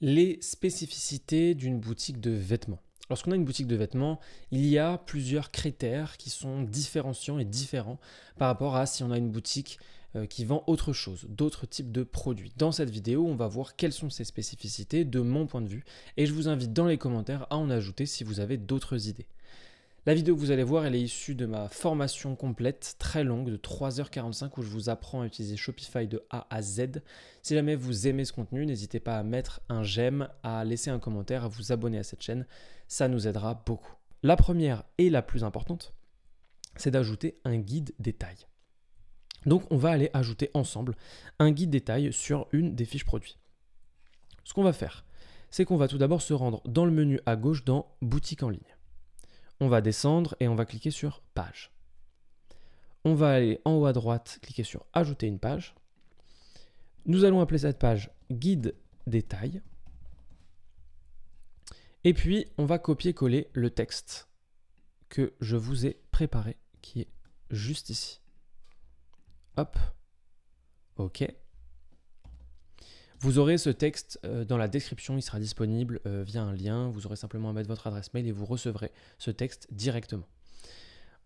Les spécificités d'une boutique de vêtements. Lorsqu'on a une boutique de vêtements, il y a plusieurs critères qui sont différenciants et différents par rapport à si on a une boutique euh, qui vend autre chose, d'autres types de produits. Dans cette vidéo, on va voir quelles sont ces spécificités de mon point de vue et je vous invite dans les commentaires à en ajouter si vous avez d'autres idées. La vidéo que vous allez voir, elle est issue de ma formation complète, très longue, de 3h45, où je vous apprends à utiliser Shopify de A à Z. Si jamais vous aimez ce contenu, n'hésitez pas à mettre un j'aime, à laisser un commentaire, à vous abonner à cette chaîne, ça nous aidera beaucoup. La première et la plus importante, c'est d'ajouter un guide détail. Donc on va aller ajouter ensemble un guide détail sur une des fiches produits. Ce qu'on va faire, c'est qu'on va tout d'abord se rendre dans le menu à gauche dans Boutique en ligne. On va descendre et on va cliquer sur page. On va aller en haut à droite, cliquer sur ajouter une page. Nous allons appeler cette page guide détail. Et puis, on va copier-coller le texte que je vous ai préparé, qui est juste ici. Hop. OK. Vous aurez ce texte euh, dans la description, il sera disponible euh, via un lien, vous aurez simplement à mettre votre adresse mail et vous recevrez ce texte directement.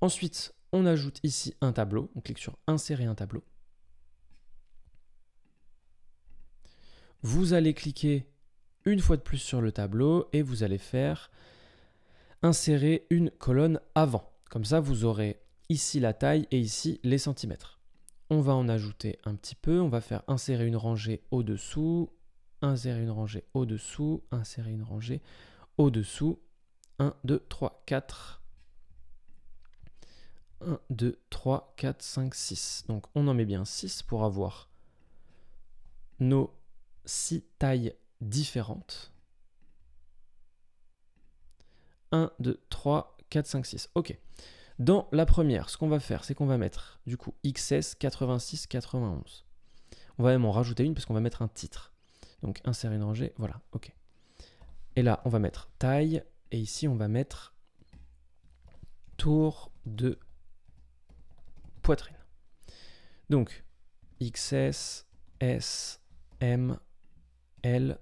Ensuite, on ajoute ici un tableau, on clique sur Insérer un tableau. Vous allez cliquer une fois de plus sur le tableau et vous allez faire Insérer une colonne avant. Comme ça, vous aurez ici la taille et ici les centimètres. On va en ajouter un petit peu, on va faire insérer une rangée au-dessous, insérer une rangée au-dessous, insérer une rangée au-dessous. 1, 2, 3, 4. 1, 2, 3, 4, 5, 6. Donc on en met bien 6 pour avoir nos 6 tailles différentes. 1, 2, 3, 4, 5, 6. Ok. Dans la première, ce qu'on va faire, c'est qu'on va mettre du coup XS 8691 On va même en rajouter une parce qu'on va mettre un titre. Donc insérer une rangée, voilà, ok. Et là, on va mettre taille et ici, on va mettre tour de poitrine. Donc XS S M L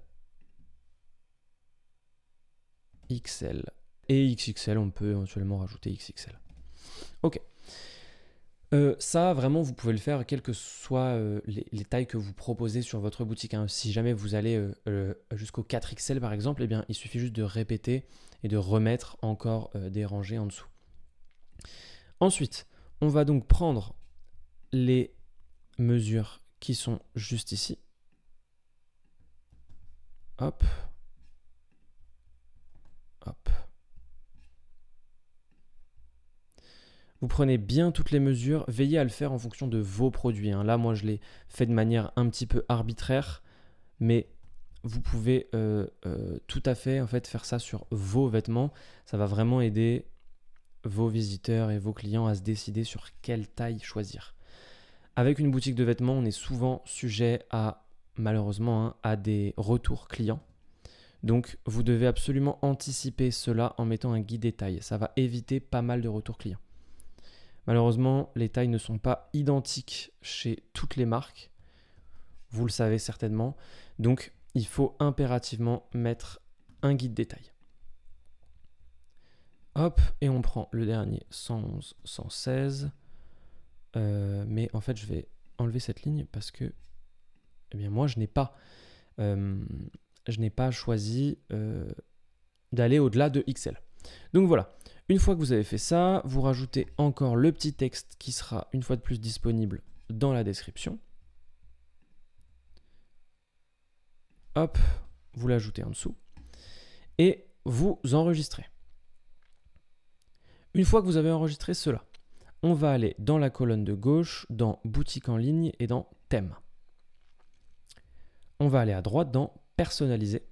XL et XXL, on peut éventuellement rajouter XXL. Ok. Euh, ça, vraiment, vous pouvez le faire, quelles que soient euh, les, tailles que vous proposez sur votre boutique. Hein. Si jamais vous allez euh, jusqu'au 4XL, par exemple, eh bien, il suffit juste de répéter et de remettre encore des rangées en dessous. Ensuite, on va donc prendre les mesures qui sont juste ici. Hop, Vous prenez bien toutes les mesures, veillez à le faire en fonction de vos produits. Hein. Là, moi, je l'ai fait de manière un petit peu arbitraire, mais vous pouvez euh, euh, tout à fait, en fait faire ça sur vos vêtements. Ça va vraiment aider vos visiteurs et vos clients à se décider sur quelle taille choisir. Avec une boutique de vêtements, on est souvent sujet à, malheureusement, hein, à des retours clients. Donc, vous devez absolument anticiper cela en mettant un guide détail. Ça va éviter pas mal de retours clients. Malheureusement, les tailles ne sont pas identiques chez toutes les marques. Vous le savez certainement. Donc, il faut impérativement mettre un guide détail. tailles. Hop, et on prend le dernier 111, 116. Euh, mais en fait, je vais enlever cette ligne parce que, eh bien, moi, je n'ai pas, euh, pas choisi euh, d'aller au-delà de XL. Donc voilà. Une fois que vous avez fait ça, vous rajoutez encore le petit texte qui sera une fois de plus disponible dans la description. Hop, vous l'ajoutez en dessous. Et vous enregistrez. Une fois que vous avez enregistré cela, on va aller dans la colonne de gauche, dans Boutique en ligne et dans Thème. On va aller à droite dans Personnaliser.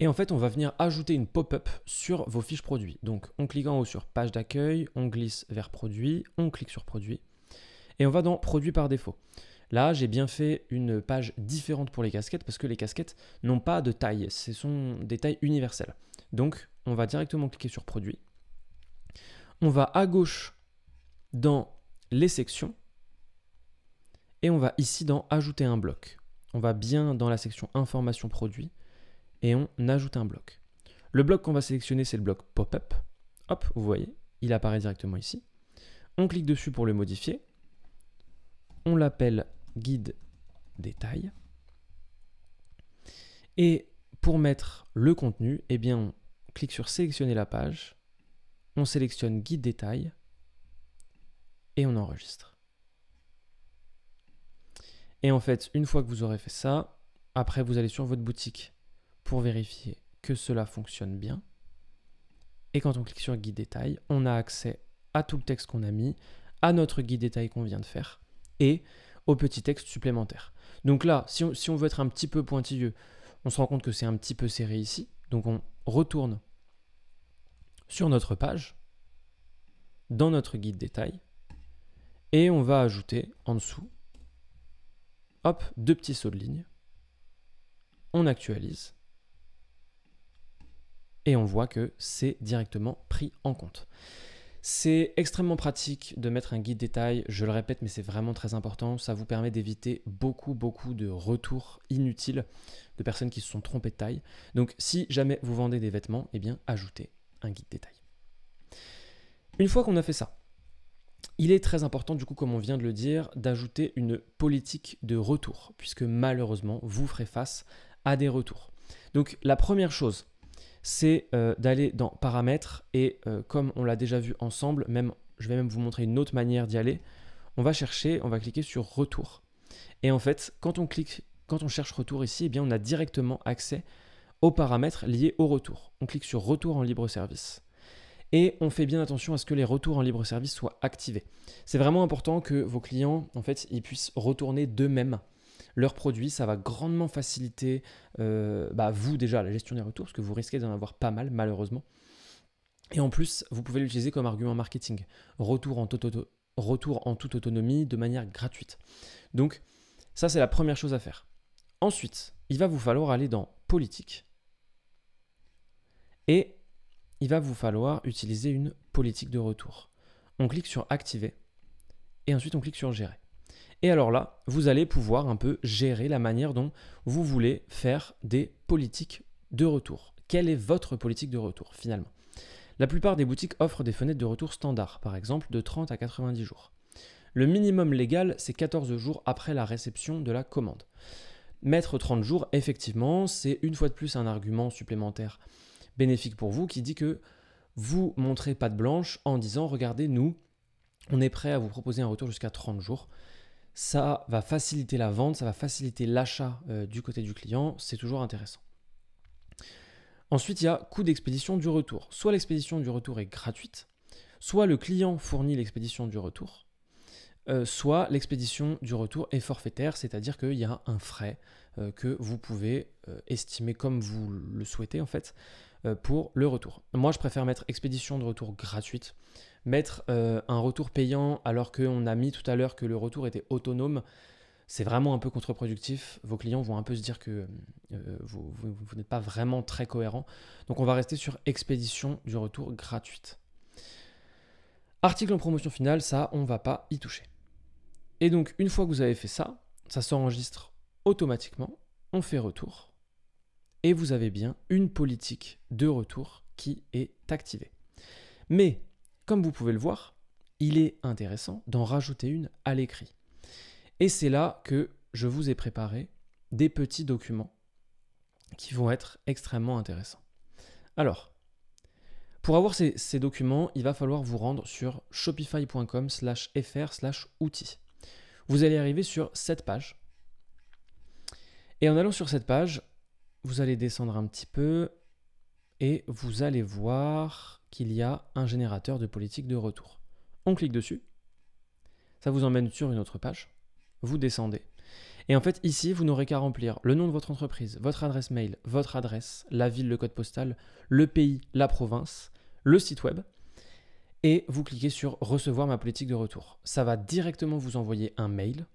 Et en fait, on va venir ajouter une pop-up sur vos fiches produits. Donc, on clique en haut sur page d'accueil, on glisse vers Produits », on clique sur Produits ». et on va dans Produits par défaut. Là, j'ai bien fait une page différente pour les casquettes parce que les casquettes n'ont pas de taille, ce sont des tailles universelles. Donc, on va directement cliquer sur Produits ». On va à gauche dans les sections et on va ici dans ajouter un bloc. On va bien dans la section information produit et on ajoute un bloc. Le bloc qu'on va sélectionner, c'est le bloc pop-up. Hop, vous voyez, il apparaît directement ici. On clique dessus pour le modifier. On l'appelle guide détail. Et pour mettre le contenu, eh bien, on clique sur sélectionner la page, on sélectionne guide détail et on enregistre. Et en fait, une fois que vous aurez fait ça, après vous allez sur votre boutique pour vérifier que cela fonctionne bien. Et quand on clique sur guide détail, on a accès à tout le texte qu'on a mis, à notre guide détail qu'on vient de faire et au petit texte supplémentaire. Donc là, si on, si on veut être un petit peu pointilleux, on se rend compte que c'est un petit peu serré ici. Donc on retourne sur notre page, dans notre guide détail, et on va ajouter en dessous, hop, deux petits sauts de ligne. On actualise et on voit que c'est directement pris en compte. C'est extrêmement pratique de mettre un guide détail, je le répète, mais c'est vraiment très important. Ça vous permet d'éviter beaucoup, beaucoup de retours inutiles de personnes qui se sont trompées de taille. Donc, si jamais vous vendez des vêtements, eh bien, ajoutez un guide détail. Une fois qu'on a fait ça, il est très important, du coup, comme on vient de le dire, d'ajouter une politique de retour, puisque malheureusement, vous ferez face à des retours. Donc, la première chose c'est euh, d'aller dans paramètres et euh, comme on l'a déjà vu ensemble, même je vais même vous montrer une autre manière d'y aller, on va chercher, on va cliquer sur retour. Et en fait, quand on clique, quand on cherche retour ici, eh bien on a directement accès aux paramètres liés au retour. On clique sur retour en libre service. Et on fait bien attention à ce que les retours en libre service soient activés. C'est vraiment important que vos clients, en fait, ils puissent retourner d'eux-mêmes leurs produits. Ça va grandement faciliter, euh, bah, vous déjà, la gestion des retours, parce que vous risquez d'en avoir pas mal, malheureusement. Et en plus, vous pouvez l'utiliser comme argument marketing. Retour en, retour en toute autonomie, de manière gratuite. Donc, ça, c'est la première chose à faire. Ensuite, il va vous falloir aller dans politique. Et il va vous falloir utiliser une politique de retour. On clique sur activer et ensuite on clique sur gérer. Et alors là, vous allez pouvoir un peu gérer la manière dont vous voulez faire des politiques de retour. Quelle est votre politique de retour finalement La plupart des boutiques offrent des fenêtres de retour standard, par exemple de 30 à 90 jours. Le minimum légal, c'est 14 jours après la réception de la commande. Mettre 30 jours, effectivement, c'est une fois de plus un argument supplémentaire bénéfique pour vous qui dit que vous montrez patte blanche en disant regardez, nous, on est prêt à vous proposer un retour jusqu'à 30 jours ça va faciliter la vente, ça va faciliter l'achat euh, du côté du client, c'est toujours intéressant. Ensuite, il y a coût d'expédition du retour. Soit l'expédition du retour est gratuite, soit le client fournit l'expédition du retour. Euh, soit l'expédition du retour est forfaitaire, c'est-à-dire qu'il y a un frais euh, que vous pouvez euh, estimer comme vous le souhaitez en fait pour le retour. Moi je préfère mettre expédition de retour gratuite, mettre un retour payant alors qu'on a mis tout à l'heure que le retour était autonome. C'est vraiment un peu contre-productif. Vos clients vont un peu se dire que vous, vous n'êtes pas vraiment très cohérent. Donc on va rester sur expédition du retour gratuite. Article en promotion finale, ça, on va pas y toucher. Et donc, une fois que vous avez fait ça, ça s'enregistre automatiquement, on fait retour, et vous avez bien une politique de retour qui est activée. Mais, comme vous pouvez le voir, il est intéressant d'en rajouter une à l'écrit. Et c'est là que je vous ai préparé des petits documents qui vont être extrêmement intéressants. Alors, pour avoir ces, documents, il va falloir vous rendre sur shopify.com fr slash outils. Vous allez arriver sur cette page. Et en allant sur cette page, vous allez descendre un petit peu et vous allez voir qu'il y a un générateur de politique de retour. On clique dessus, ça vous emmène sur une autre page, vous descendez. Et en fait, ici, vous n'aurez qu'à remplir le nom de votre entreprise, votre adresse mail, votre adresse, la ville, le code postal, le pays, la province, le site web et vous cliquez sur Recevoir ma politique de retour. Ça va directement vous envoyer un mail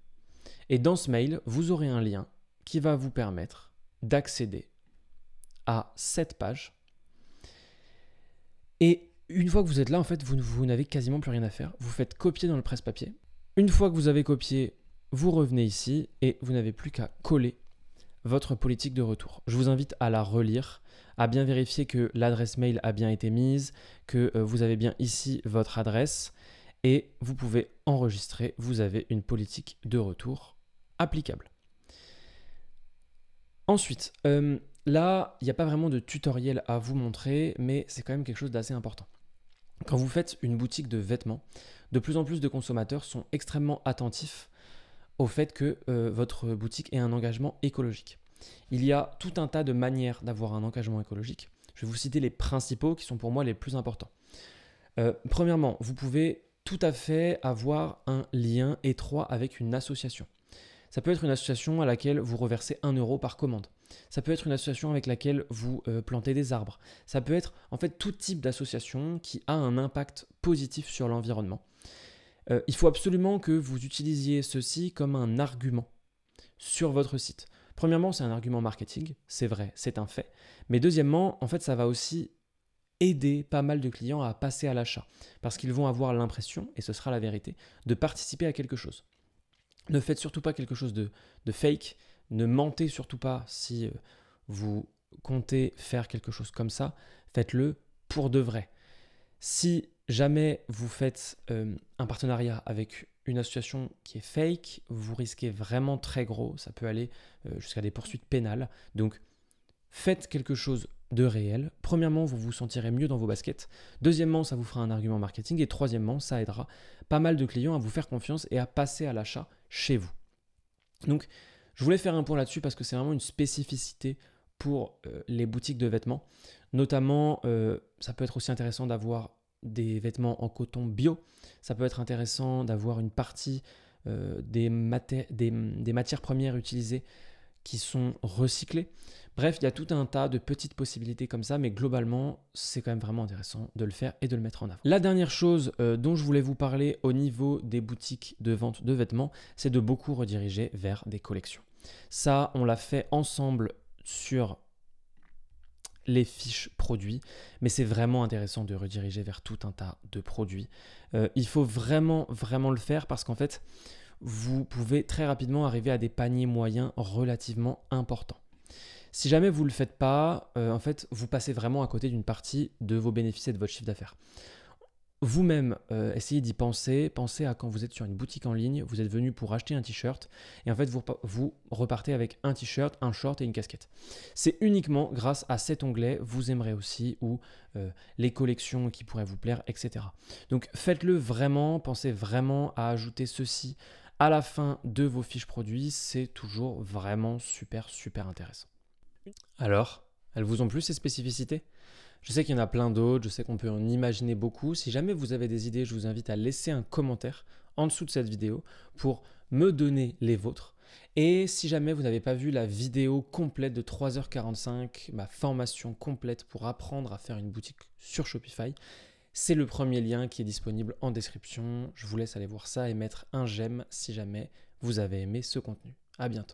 et dans ce mail, vous aurez un lien qui va vous permettre d'accéder à cette page. Et une fois que vous êtes là, en fait, vous, vous n'avez quasiment plus rien à faire. Vous faites copier dans le presse-papier. Une fois que vous avez copié, vous revenez ici et vous n'avez plus qu'à coller votre politique de retour. Je vous invite à la relire, à bien vérifier que l'adresse mail a bien été mise, que euh, vous avez bien ici votre adresse, et vous pouvez enregistrer, vous avez une politique de retour applicable. Ensuite, euh, là, il n'y a pas vraiment de tutoriel à vous montrer, mais c'est quand même quelque chose d'assez important. Quand vous faites une boutique de vêtements, de plus en plus de consommateurs sont extrêmement attentifs au fait que euh, votre boutique ait un engagement écologique. Il y a tout un tas de manières d'avoir un engagement écologique. Je vais vous citer les principaux qui sont pour moi les plus importants. Euh, premièrement, vous pouvez tout à fait avoir un lien étroit avec une association. Ça peut être une association à laquelle vous reversez 1 euro par commande. Ça peut être une association avec laquelle vous euh, plantez des arbres. Ça peut être en fait tout type d'association qui a un impact positif sur l'environnement. Euh, il faut absolument que vous utilisiez ceci comme un argument sur votre site. Premièrement, c'est un argument marketing, c'est vrai, c'est un fait. Mais deuxièmement, en fait, ça va aussi aider pas mal de clients à passer à l'achat, parce qu'ils vont avoir l'impression, et ce sera la vérité, de participer à quelque chose. Ne faites surtout pas quelque chose de, de fake, ne mentez surtout pas si euh, vous comptez faire quelque chose comme ça, faites-le pour de vrai. Si jamais vous faites euh, un partenariat avec une association qui est fake, vous risquez vraiment très gros, ça peut aller euh, jusqu'à des poursuites pénales. Donc faites quelque chose de réel. Premièrement, vous vous sentirez mieux dans vos baskets. Deuxièmement, ça vous fera un argument marketing. Et troisièmement, ça aidera pas mal de clients à vous faire confiance et à passer à l'achat chez vous. Donc, je voulais faire un point là-dessus parce que c'est vraiment une spécificité pour euh, les boutiques de vêtements. Notamment, ça peut être aussi intéressant d'avoir des vêtements en coton bio. Ça peut être intéressant d'avoir une partie euh, des, matières premières utilisées qui sont recyclées. Bref, il y a tout un tas de petites possibilités comme ça, mais globalement, c'est quand même vraiment intéressant de le faire et de le mettre en avant. La dernière chose euh, dont je voulais vous parler au niveau des boutiques de vente de vêtements, c'est de beaucoup rediriger vers des collections. Ça, on l'a fait ensemble sur les fiches produits, mais c'est vraiment intéressant de rediriger vers tout un tas de produits. Euh, il faut vraiment, vraiment le faire parce qu'en fait, vous pouvez très rapidement arriver à des paniers moyens relativement importants. Si jamais vous ne le faites pas, euh, en fait, vous passez vraiment à côté d'une partie de vos bénéfices et de votre chiffre d'affaires vous-même, euh, essayez d'y penser. Pensez à quand vous êtes sur une boutique en ligne, vous êtes venu pour acheter un t-shirt et en fait vous, repartez avec un t-shirt, un short et une casquette. C'est uniquement grâce à cet onglet vous aimerez aussi ou euh, les collections qui pourraient vous plaire, etc. Donc faites-le vraiment, pensez vraiment à ajouter ceci à la fin de vos fiches produits. C'est toujours vraiment super super intéressant. Alors, elles vous ont plu ces spécificités je sais qu'il y en a plein d'autres, je sais qu'on peut en imaginer beaucoup. Si jamais vous avez des idées, je vous invite à laisser un commentaire en dessous de cette vidéo pour me donner les vôtres. Et si jamais vous n'avez pas vu la vidéo complète de 3h45, ma formation complète pour apprendre à faire une boutique sur Shopify, c'est le premier lien qui est disponible en description. Je vous laisse aller voir ça et mettre un j'aime si jamais vous avez aimé ce contenu. À bientôt.